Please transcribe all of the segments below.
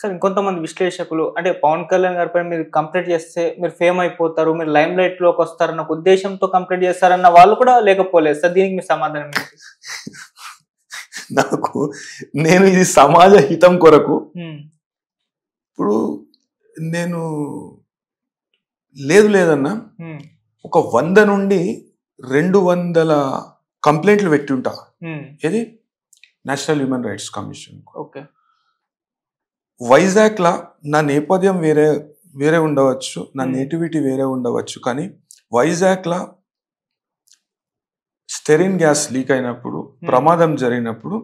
Sir ఇంకొంతమంది విశ్లేషకులు అంటే పవన్ కళ్యాణ్ గారిపై మీరు కంప్లైంట్ చేస్తే మీరు ఫేమ్ అయిపోతారు మీరు లైమ్ లైట్ లోకి వస్తారన్న ఉద్దేశంతో కంప్లీట్ చేస్తారన్న వాళ్ళు కూడా లేకపోలేదు సార్ దీనికి మీ సమాధానం నాకు నేను ఇది సమాజ హితం కొరకు ఇప్పుడు నేను లేదు లేదన్నా ఒక వంద నుండి రెండు వందల కంప్లైంట్లు పెట్టి ఉంటా ఏది national human rights commission okay వైజాగ్లా నా నేపథ్యం వేరే వేరే ఉండవచ్చు నా నేటివిటీ వేరే ఉండవచ్చు కానీ వైజాగ్లా స్టెరిన్ గ్యాస్ లీక్ అయినప్పుడు ప్రమాదం జరిగినప్పుడు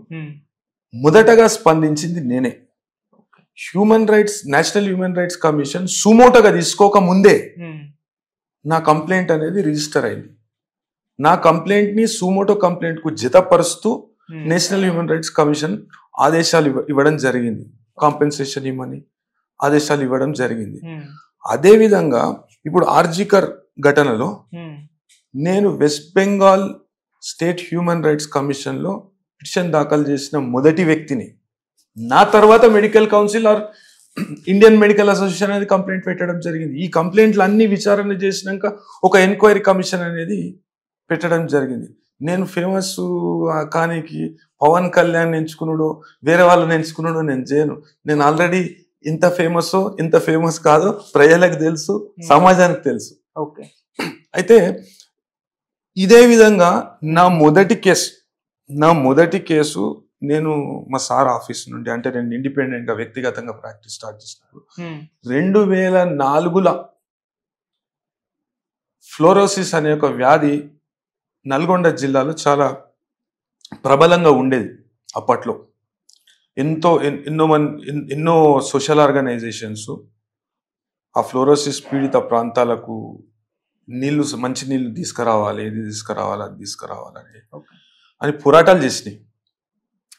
మొదటగా స్పందించింది నేనే human rights national human rights commission సుమోటగా తీసుకోక ముందే నా కంప్లైంట్ అనేది రిజిస్టర్ అయింది నా కంప్లైంట్ ని సుమోటో కంప్లైంట్ కు జతపరుస్తూ నేషనల్ హ్యూమన్ రైట్స్ కమిషన్ ఆదేశాలు ఇవ్వడం జరిగింది కాంపెన్సేషన్ ఇవ్వమని ఆదేశాలు ఇవ్వడం జరిగింది hmm. అదే విధంగా ఇప్పుడు ఆర్జికర్ ఘటనలో hmm. నేను West Bengal state human rights కమిషన్లో పిటిషన్ దాఖలు చేసిన మొదటి వ్యక్తిని నా తర్వాత medical council or Indian medical association అనేది కంప్లైంట్ పెట్టడం జరిగింది ఈ కంప్లైంట్లు అన్ని విచారణ చేసినాక ఒక ఎంక్వైరీ కమిషన్ అనేది పెట్టడం జరిగింది నేను ఫేమస్ కానీకి పవన్ కళ్యాణ్ ఎంచుకున్నాడు వేరే వాళ్ళని ఎంచుకున్నాడు నేను చేయను నేను ఆల్రెడీ ఇంత ఫేమస్ ఇంత ఫేమస్ కాదు ప్రజలకు తెలుసు hmm. సమాజానికి తెలుసు ఓకే అయితే ఇదే విధంగా నా మొదటి కేసు నా మొదటి కేసు నేను మా సార్ ఆఫీస్ నుండి అంటే నేను ఇండిపెండెంట్ గా వ్యక్తిగతంగా ప్రాక్టీస్ స్టార్ట్ చేసినప్పుడు hmm. రెండు వేల నాలుగుల ఫ్లోరోసిస్ అనే ఒక వ్యాధి నల్గొండ జిల్లాలో చాలా ప్రబలంగా ఉండేది అప్పట్లో ఎంతో ఎన్నో మన్ ఎన్నో సోషల్ ఆర్గనైజేషన్స్ ఆ ఫ్లోరోసిస్ పీడిత ప్రాంతాలకు నీళ్లు మంచి నీళ్లు తీసుకురావాలి ఇది తీసుకురావాలి అది తీసుకురావాలని అని పోరాటాలు చేసినాయి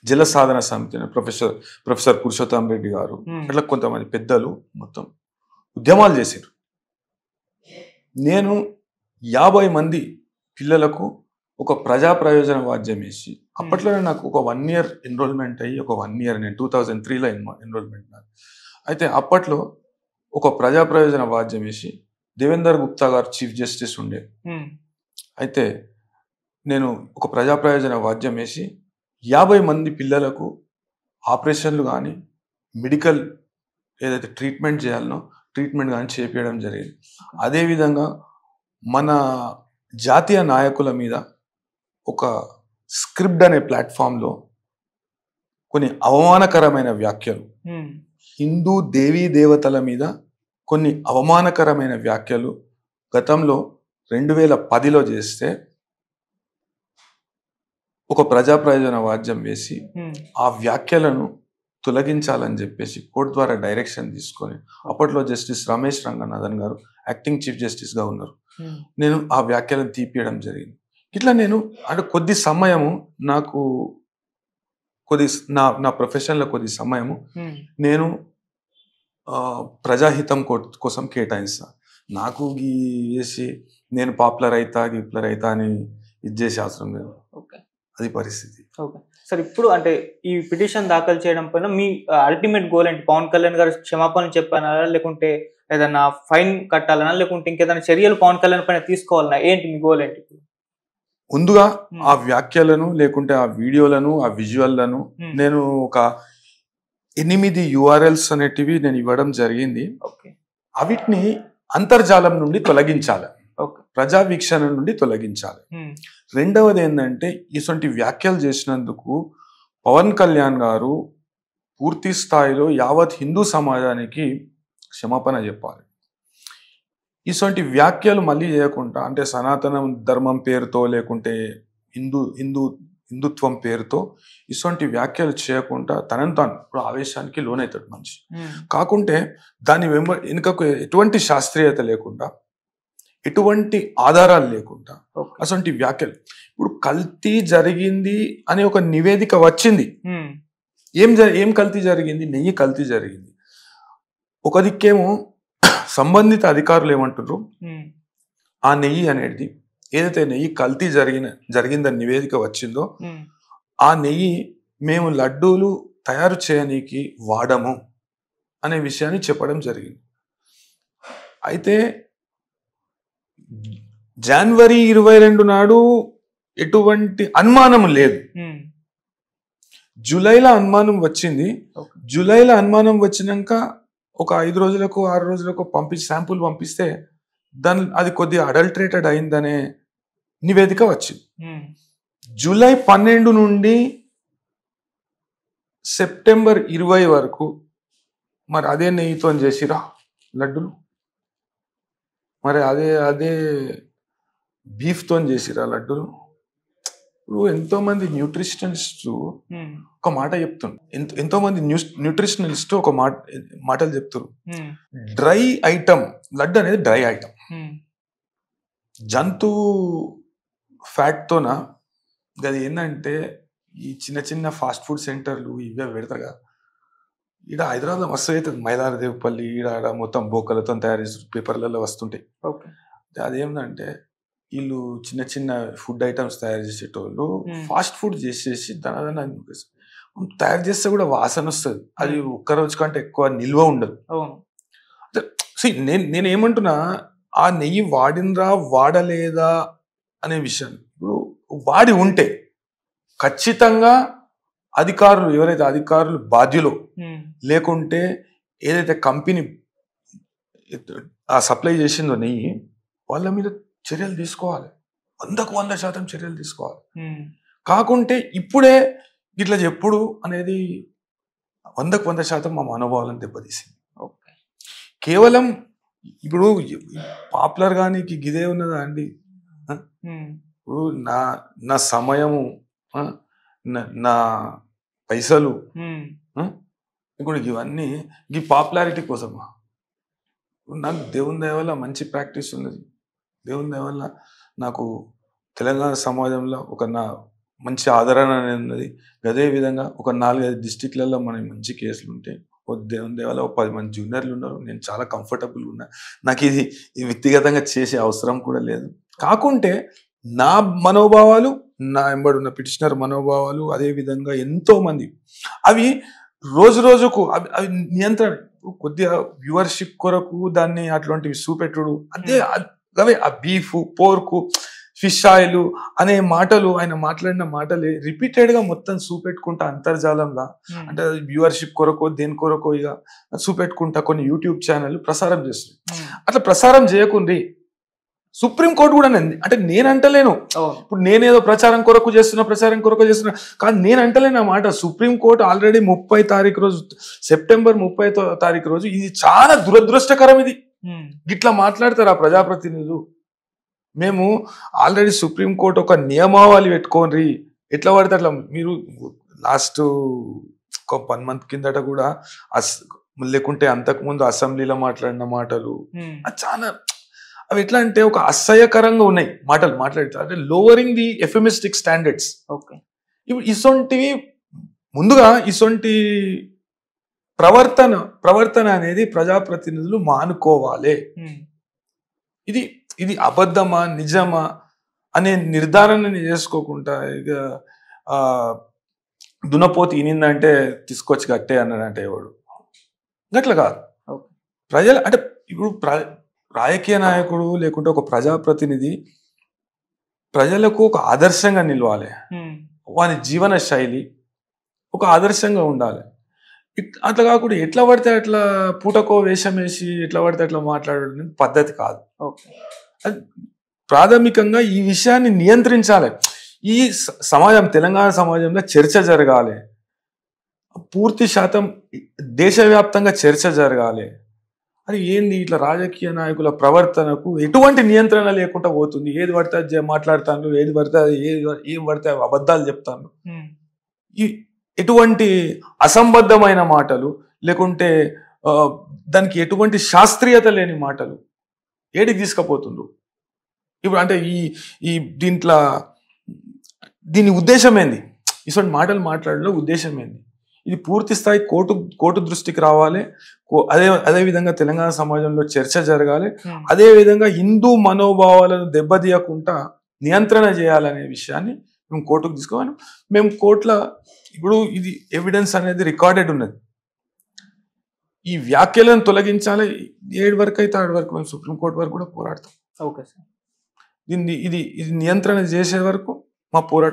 జల సాధన సమితి ప్రొఫెసర్ ప్రొఫెసర్ పురుషోత్తం రెడ్డి గారు అట్లా కొంతమంది పెద్దలు మొత్తం ఉద్యమాలు చేశారు నేను యాభై మంది పిల్లలకు ఒక ప్రజా ప్రయోజన వాద్యం వేసి అప్పట్లోనే నాకు ఒక వన్ ఇయర్ ఎన్రోల్మెంట్ అయ్యి ఒక వన్ ఇయర్ నేను టూ థౌజండ్ త్రీలో ఎన్రోల్మెంట్ నాకు అయితే అప్పట్లో ఒక ప్రజా ప్రయోజన వాద్యం వేసి దేవేందర్ గుప్తా గారు చీఫ్ జస్టిస్ ఉండే అయితే నేను ఒక ప్రజా ప్రయోజన వాద్యం వేసి యాభై మంది పిల్లలకు ఆపరేషన్లు కానీ మెడికల్ ఏదైతే ట్రీట్మెంట్ చేయాలనో ట్రీట్మెంట్ కానీ చేపించడం జరిగింది అదేవిధంగా మన జాతీయ నాయకుల మీద ఒక స్క్రిప్ట్ అనే ప్లాట్ఫామ్లో కొన్ని అవమానకరమైన వ్యాఖ్యలు హిందూ దేవీ దేవతల మీద కొన్ని అవమానకరమైన వ్యాఖ్యలు గతంలో రెండు వేల పదిలో చేస్తే ఒక ప్రజా ప్రయోజన వాద్యం వేసి ఆ వ్యాఖ్యలను తొలగించాలని చెప్పేసి కోర్టు ద్వారా డైరెక్షన్ తీసుకొని అప్పట్లో జస్టిస్ రమేష్ రంగనాథన్ గారు యాక్టింగ్ చీఫ్ జస్టిస్గా ఉన్నారు నేను ఆ వ్యాఖ్యలను తీపియడం జరిగింది ఇట్లా నేను అంటే కొద్ది సమయము నాకు కొద్ది నా నా ప్రొఫెషన్లో కొద్ది సమయము నేను ప్రజాహితం కోసం కేటాయిస్తా నాకు ఈ చేసి నేను పాపులర్ అవుతా గిప్లర్ అవుతా అని ఇది చేసే అవసరం లేదు అది పరిస్థితి ఓకే సార్ ఇప్పుడు అంటే ఈ పిటిషన్ దాఖలు చేయడం పైన మీ అల్టిమేట్ గోల్ ఏంటి పవన్ కళ్యాణ్ గారు క్షమాపణ చెప్పానా లేకుంటే ఏదైనా ఫైన్ కట్టాలన్నా లేకుంటే ఇంకేదైనా చర్యలు పవన్ కళ్యాణ్ పైన తీసుకోవాలన్నా ఏంటి మీ గోల్ ఏంటి ముందుగా ఆ వ్యాఖ్యలను లేకుంటే ఆ వీడియోలను ఆ విజువల్లను నేను ఒక ఎనిమిది యుఆర్ఎల్స్ అనేటివి నేను ఇవ్వడం జరిగింది అవిటిని అంతర్జాలం నుండి తొలగించాలి ప్రజా వీక్షణ నుండి తొలగించాలి రెండవది ఏంటంటే ఇటువంటి వ్యాఖ్యలు చేసినందుకు పవన్ కళ్యాణ్ గారు పూర్తి స్థాయిలో యావత్ హిందూ సమాజానికి క్షమాపణ చెప్పాలి ఇటువంటి వ్యాఖ్యలు మళ్ళీ చేయకుండా అంటే సనాతన ధర్మం పేరుతో లేకుంటే హిందూ హిందూ హిందుత్వం పేరుతో ఇటువంటి వ్యాఖ్యలు చేయకుండా తనని తాను ఇప్పుడు ఆవేశానికి లోనవుతాడు మనిషి కాకుంటే దాని వెంబ వెనుకకు ఎటువంటి శాస్త్రీయత లేకుండా ఎటువంటి ఆధారాలు లేకుండా అటువంటి వ్యాఖ్యలు ఇప్పుడు కల్తీ జరిగింది అని ఒక నివేదిక వచ్చింది ఏం ఏం కల్తీ జరిగింది నెయ్యి కల్తీ జరిగింది ఒక దిక్కేమో సంబంధిత అధికారులు ఏమంటారు ఆ నెయ్యి అనేది ఏదైతే నెయ్యి కల్తీ జరిగిన జరిగిందని నివేదిక వచ్చిందో ఆ నెయ్యి మేము లడ్డూలు తయారు చేయనీకి వాడము అనే విషయాన్ని చెప్పడం జరిగింది అయితే జనవరి ఇరవై రెండు నాడు ఎటువంటి అనుమానం లేదు జూలైలో అనుమానం వచ్చింది జూలైలో అనుమానం వచ్చినాక ఒక ఐదు రోజులకు ఆరు రోజులకు పంపించి శాంపుల్ పంపిస్తే దాని అది కొద్దిగా అడల్ట్రేటెడ్ అయిందనే నివేదిక వచ్చింది జూలై పన్నెండు నుండి సెప్టెంబర్ ఇరవై వరకు మరి అదే నెయ్యితో చేసిరా లడ్డులు మరి అదే అదే బీఫ్తో చేసిరా లడ్డులు ఇప్పుడు ఎంతో మంది న్యూట్రిషనిస్ట్ ఒక మాట చెప్తున్నారు ఎంతో మంది న్యూట్రిషనిస్ట్ ఒక మాట మాటలు చెప్తారు డ్రై ఐటమ్ లడ్డు అనేది డ్రై ఐటమ్ జంతు ఫ్యాట్ తోన అది ఏంటంటే ఈ చిన్న చిన్న ఫాస్ట్ ఫుడ్ సెంటర్లు ఇవే పెడతారు కదా ఇక్కడ హైదరాబాద్ మస్తు అవుతుంది దేవపల్లి ఇక్కడ మొత్తం బోకలతో తయారు చేసి పేపర్లలో వస్తుంటాయి అదేంటంటే వీళ్ళు చిన్న చిన్న ఫుడ్ ఐటమ్స్ తయారు చేసేటోళ్ళు ఫాస్ట్ ఫుడ్ చేసేసి దాని తయారు చేస్తే కూడా వాసన వస్తుంది అది ఒక్క రోజు కంటే ఎక్కువ నిల్వ ఉండదు నేను నేను ఏమంటున్నా ఆ నెయ్యి వాడినరా వాడలేదా అనే విషయం ఇప్పుడు వాడి ఉంటే ఖచ్చితంగా అధికారులు ఎవరైతే అధికారులు బాధ్యులో లేకుంటే ఏదైతే కంపెనీ ఆ సప్లై చేసిందో నెయ్యి వాళ్ళ మీద చర్యలు తీసుకోవాలి వందకు వంద శాతం చర్యలు తీసుకోవాలి కాకుంటే ఇప్పుడే ఇట్లా చెప్పుడు అనేది వందకు వంద శాతం మా మనోభావాలను దెబ్బతీసింది కేవలం ఇప్పుడు పాపులర్ కానీ గిదే ఉన్నదా అండి ఇప్పుడు నా నా సమయము నా పైసలు ఇప్పుడు ఇవన్నీ ఈ పాపులారిటీ కోసమా నాకు దేవుని దయ మంచి ప్రాక్టీస్ ఉన్నది దేవుని దేవల్ల నాకు తెలంగాణ సమాజంలో ఒక నా మంచి ఆదరణ అనేది అదే విధంగా ఒక నాలుగైదు డిస్టిక్లలో మనకి మంచి కేసులు ఉంటే ఓ దేవుని దేవాల ఓ పది మంది జూనియర్లు ఉన్నారు నేను చాలా కంఫర్టబుల్గా ఉన్నా నాకు ఇది వ్యక్తిగతంగా చేసే అవసరం కూడా లేదు కాకుంటే నా మనోభావాలు నా ఉన్న పిటిషనర్ మనోభావాలు అదేవిధంగా ఎంతోమంది అవి రోజు రోజుకు అవి అవి నియంత్రణ కొద్దిగా వ్యూవర్షిప్ కొరకు దాన్ని అట్లాంటివి చూపెట్టుడు అదే అవే ఆ బీఫ్ పోర్కు ఫిష్ ఆయిల్ అనే మాటలు ఆయన మాట్లాడిన మాటలే రిపీటెడ్ గా మొత్తం చూపెట్టుకుంటా అంతర్జాలంలో అంటే వ్యూవర్షిప్ కొరకో దేని కొరకో ఇక చూపెట్టుకుంటా కొన్ని యూట్యూబ్ ఛానల్ ప్రసారం చేస్తున్నాయి అట్లా ప్రసారం చేయకుండా సుప్రీంకోర్టు కూడా అంటే నేను అంటలేను ఇప్పుడు నేనేదో ప్రచారం కొరకు చేస్తున్నా ప్రచారం కొరకు చేస్తున్నా కానీ నేను అంటలేను ఆ మాట సుప్రీంకోర్టు ఆల్రెడీ ముప్పై తారీఖు రోజు సెప్టెంబర్ ముప్పై తారీఖు రోజు ఇది చాలా దురదృష్టకరం ఇది గిట్లా మాట్లాడతారు ఆ ప్రజాప్రతినిధులు మేము ఆల్రెడీ సుప్రీంకోర్టు ఒక నియమావళి పెట్టుకోనరి ఎట్లా పడితే అట్లా మీరు లాస్ట్ ఒక వన్ మంత్ కిందట కూడా అస్ లేకుంటే అంతకుముందు అసెంబ్లీలో మాట్లాడిన మాటలు చాలా అవి ఎట్లా అంటే ఒక అసహ్యకరంగా ఉన్నాయి మాటలు మాట్లాడితే అంటే lowering the euphemistic standards okay ఇప్పుడు ఇసొంటివి ముందుగా ఇసొంటి ప్రవర్తన ప్రవర్తన అనేది ప్రజాప్రతినిధులు మానుకోవాలి ఇది ఇది అబద్ధమా నిజమా అనే నిర్ధారణ చేసుకోకుండా ఇక దునపోతి ఇనిందంటే తీసుకొచ్చి కట్టే అన్నాడంటే ఎవడు అట్లా కాదు ప్రజలు అంటే ఇప్పుడు రాజకీయ నాయకుడు లేకుంటే ఒక ప్రజాప్రతినిధి ప్రజలకు ఒక ఆదర్శంగా నిలవాలి వాని జీవన శైలి ఒక ఆదర్శంగా ఉండాలి అట్లా కాకుండా ఎట్లా పడితే అట్లా పూటకో వేషం వేసి ఎట్లా పడితే అట్లా మాట్లాడడం పద్ధతి కాదు అది ప్రాథమికంగా ఈ విషయాన్ని నియంత్రించాలి ఈ సమాజం తెలంగాణ సమాజంలో చర్చ జరగాలి పూర్తి శాతం దేశవ్యాప్తంగా చర్చ జరగాలి అది ఏంది ఇట్లా రాజకీయ నాయకుల ప్రవర్తనకు ఎటువంటి నియంత్రణ లేకుండా పోతుంది ఏది పడితే మాట్లాడతాను ఏది పడితే ఏది ఏం పడితే అబద్ధాలు చెప్తాను ఈ ఎటువంటి అసంబద్ధమైన మాటలు లేకుంటే దానికి ఎటువంటి శాస్త్రీయత లేని మాటలు ఏడికి తీసుకుపోతుండ్రు ఇప్పుడు అంటే ఈ ఈ దీంట్లో దీని ఉద్దేశం ఏంది ఇటువంటి మాటలు మాట్లాడడంలో ఉద్దేశం ఏంది ఇది పూర్తి స్థాయి కోర్టు కోర్టు దృష్టికి రావాలి అదే అదే విధంగా తెలంగాణ సమాజంలో చర్చ జరగాలి hmm. అదే విధంగా హిందూ మనోభావాలను దెబ్బతీయకుండా నియంత్రణ చేయాలనే విషయాన్ని మేము కోర్టుకు తీసుకోవాలి మేము కోర్టులో ఇప్పుడు ఇది ఎవిడెన్స్ అనేది రికార్డెడ్ ఉన్నది ఈ వ్యాఖ్యలను తొలగించాలి ఏడు వరకు అయితే ఆడు వరకు మేము సుప్రీంకోర్టు వరకు కూడా పోరాడతాం ఓకే సార్ దీన్ని ఇది ఇది నియంత్రణ చేసే వరకు మా పోరాటం